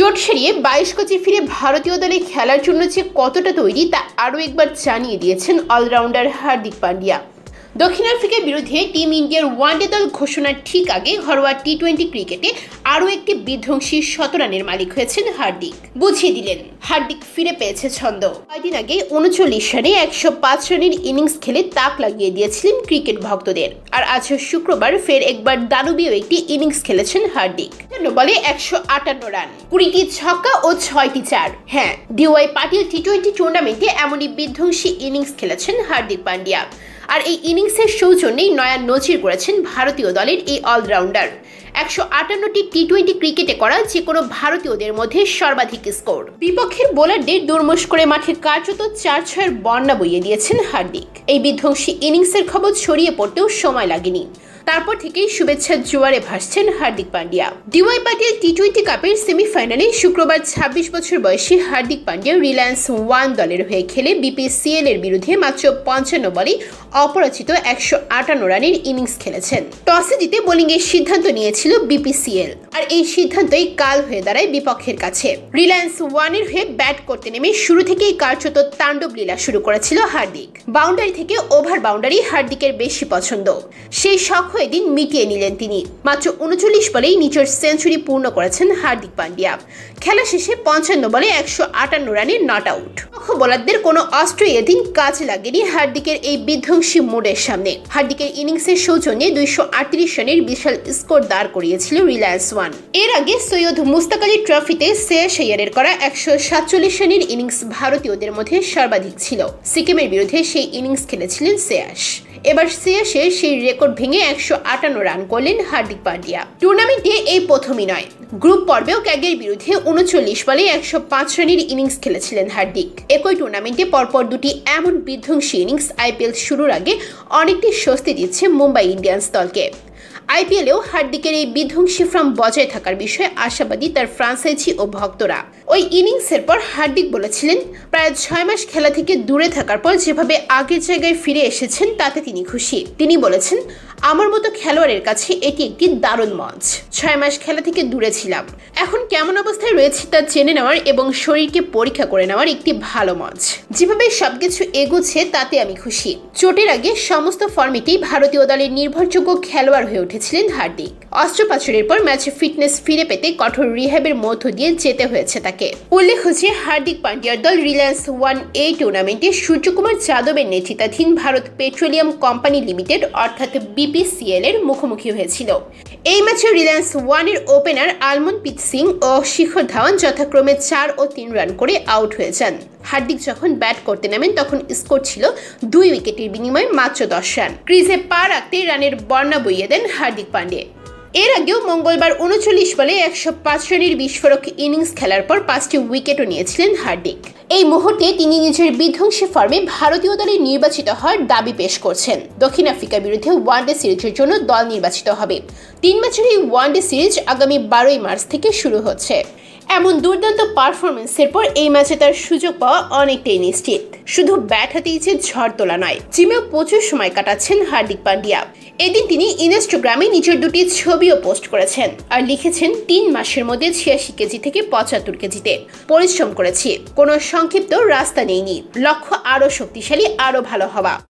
চোট সারিয়ে বাইশ কোচে ফিরে ভারতীয় দলে খেলার জন্য যে কতটা তৈরি তা আরও একবার জানিয়ে দিয়েছেন অলরাউন্ডার হার্দিক পান্ডিয়া দক্ষিণ আফ্রিকার বিরুদ্ধে টিম ইন্ডিয়ার ওয়ানডে দল ঘোষণার ঠিক আগে ঘরোয়া টি টোয়েন্টি ক্রিকেটে আরও একটি বিধ্বংসী শতরানের মালিক হয়েছেন হার্দিক বুঝিয়ে দিলেন হার্দিক ফিরে পেয়েছে ছন্দ কয়েকদিন আগে উনচল্লিশ রানে একশো পাঁচ রানের ইনিংস খেলে তাক লাগিয়ে দিয়েছিলেন ক্রিকেট ভক্তদের আর আজ শুক্রবার ফের একবার দানবীয় একটি ইনিংস খেলেছেন হার্দিক বলে একশো আটান্ন রান কুড়িটি ছক্কা ও ছয়টি চার হ্যাঁ ডিওয়াই পাটিল টি টোয়েন্টি টুর্নামেন্টে এমনই বিধ্বংসী ইনিংস খেলেছেন হার্দিক পান্ডিয়া আর এই ইনিংসের সৌজন্যেই নয়া নজির করেছেন ভারতীয় দলের এই অলরাউন্ডার একশো আটান্নটি টি টোয়েন্টি ক্রিকেটে করা যে কোনো ভারতীয়দের মধ্যে সর্বাধিক স্কোর বিপক্ষ বিপক্ষের বোলারদের দুর্মুশ করে মাঠে কার্যত চার ছয়ের বন্যা বইয়ে দিয়েছেন হার্দিক এই বিধ্বংসী ইনিংসের খবর ছড়িয়ে পড়তেও সময় লাগেনি তারপর থেকেই শুভেচ্ছার জোয়ারে ভাসছেন Hardik Pandya DY Patil T twenty কাপের সেমিফাইনালে শুক্রবার ২৬ বছর বয়সী হার্দিক পান্ডিয়া রিলায়েন্স ওয়ান দলের হয়ে খেলে বিপিসিএল এর বিরুদ্ধে মাত্র পঞ্চান্ন বলে অপরাজিত একশো আটান্ন রানের ইনিংস খেলেছেন টসে জিতে বোলিংয়ের সিদ্ধান্ত নিয়েছিল বিপিসিএল আর এই সিদ্ধান্তই কাল হয়ে দাঁড়ায় বিপক্ষের কাছে রিলায়েন্স ওয়ানের হয়ে ব্যাট করতে নেমে শুরু থেকেই কার্যত তাণ্ডব লীলা শুরু করেছিল হার্দিক বাউন্ডারি থেকে ওভার বাউন্ডারি হার্দিকের বেশি পছন্দ সেই শখ এদিন মিটিয়ে নিলেন তিনি মাত্র উনচল্লিশ বলেই নিচের সেঞ্চুরি পূর্ণ করেছেন হার্দিক পান্ডিয়া খেলা শেষে পঞ্চান্ন বলে একশো আটান্ন রানে নট আউট লক্ষ্য বোলারদের কোনো অস্ত্রই এদিন কাজ লাগেনি হার্দিকের এই বিধ্বংসী মোড়ের সামনে হার্দিকের ইনিংসের সৌজন্যে দুইশো আটত্রিশ রানের বিশাল স্কোর দাঁড় করিয়েছিল রিলায়েন্স ওয়ান এর আগে সৈয়দ মুস্তাক আলী ট্রফিতে শ্রেয়স আয়ারের করা একশো সাতচল্লিশ রানের ইনিংস ভারতীয়দের মধ্যে সর্বাধিক ছিল সিকিমের বিরুদ্ধে সেই ইনিংস খেলেছিলেন শ্রেয়াস এবার সিএসে সেই রেকর্ড ভেঙে একশো আটান্ন রান করলেন হার্দিক পান্ডিয়া টুর্নামেন্টে এই প্রথমই নয় গ্রুপ পর্বেও ক্যাগের বিরুদ্ধে উনচল্লিশ বলে একশো পাঁচ রানের ইনিংস খেলেছিলেন হার্দিক একই টুর্নামেন্টে পরপর দুটি এমন বিধ্বংসী ইনিংস আইপিএল শুরুর আগে অনেকটি স্বস্তি দিচ্ছে মুম্বাই ইন্ডিয়ান্স দলকে আইপিএলেও হার্দিকের এই বিধ্বংসী ফর্ম বজায় থাকার বিষয়ে আশাবাদী তার ফ্রান্সাইজি ও ভক্তরা ওই ইনিংসের পর হার্দিক বলেছিলেন প্রায় ছয় মাস খেলা থেকে দূরে থাকার পর যেভাবে আগের জায়গায় ফিরে এসেছেন তাতে তিনি খুশি তিনি বলেছেন আমার মতো খেলোয়াড়ের কাছে এটি একটি দারুণ মঞ্চ ছয় মাস খেলা থেকে দূরে ছিলাম এখন কেমন অবস্থায় রয়েছে তা জেনে নেওয়ার এবং শরীরকে পরীক্ষা করে নেওয়ার একটি ভালো মঞ্চ যেভাবে সবকিছু এগুছে তাতে আমি খুশি চোটের আগে সমস্ত ফর্মেটেই ভারতীয় দলের নির্ভরযোগ্য খেলোয়াড় হয়ে উঠেছিলেন হার্দিক অস্ত্রোপাচারের পর ম্যাচে ফিটনেস ফিরে পেতে কঠোর রিহ্যাবের মধ্য দিয়ে যেতে হয়েছে তাকে উল্লেখ যে হার্দিক পান্ডিয়ার দল রিলায়েন্স ওয়ান এ টুর্নামেন্টে সূর্যকুমার যাদবের নেতৃত্বাধীন ভারত পেট্রোলিয়াম কোম্পানি লিমিটেড অর্থাৎ বি বিপিসিএল এর মুখোমুখি হয়েছিল এই ম্যাচে রিলায়েন্স ওয়ানের ওপেনার আলমন পিত সিং ও শিখর ধাওয়ান যথাক্রমে চার ও তিন রান করে আউট হয়ে যান হার্দিক যখন ব্যাট করতে নামেন তখন স্কোর ছিল দুই উইকেটের বিনিময়ে মাত্র দশ রান ক্রিজে পা রাখতে রানের বর্ণা বইয়ে দেন হার্দিক পান্ডে এর আগেও মঙ্গলবার উনচল্লিশ বলে একশো পাঁচ রানের বিস্ফোরক ইনিংস খেলার পর পাঁচটি উইকেটও নিয়েছিলেন হার্দিক এই মুহূর্তে তিনি নিজের বিধ্বংসী ফর্মে ভারতীয় দলে নির্বাচিত হওয়ার দাবি পেশ করছেন দক্ষিণ আফ্রিকার বিরুদ্ধে ওয়ানডে সিরিজের জন্য দল নির্বাচিত হবে তিন ম্যাচের এই ওয়ানডে সিরিজ আগামী বারোই মার্চ থেকে শুরু হচ্ছে এমন দুর্দান্ত পারফরমেন্সের পর এই ম্যাচে তার সুযোগ পাওয়া অনেকটাই নিশ্চিত শুধু ব্যাট হাতে ইচ্ছে ঝড় তোলা নয় জিমেও প্রচুর সময় কাটাচ্ছেন হার্দিক পান্ডিয়া এদিন তিনি ইনস্টাগ্রামে নিজের দুটি ছবিও পোস্ট করেছেন আর লিখেছেন তিন মাসের মধ্যে ছিয়াশি কেজি থেকে পঁচাত্তর কেজিতে পরিশ্রম করেছি কোনো সংক্ষিপ্ত রাস্তা নেইনি লক্ষ্য আরও শক্তিশালী আরও ভালো হওয়া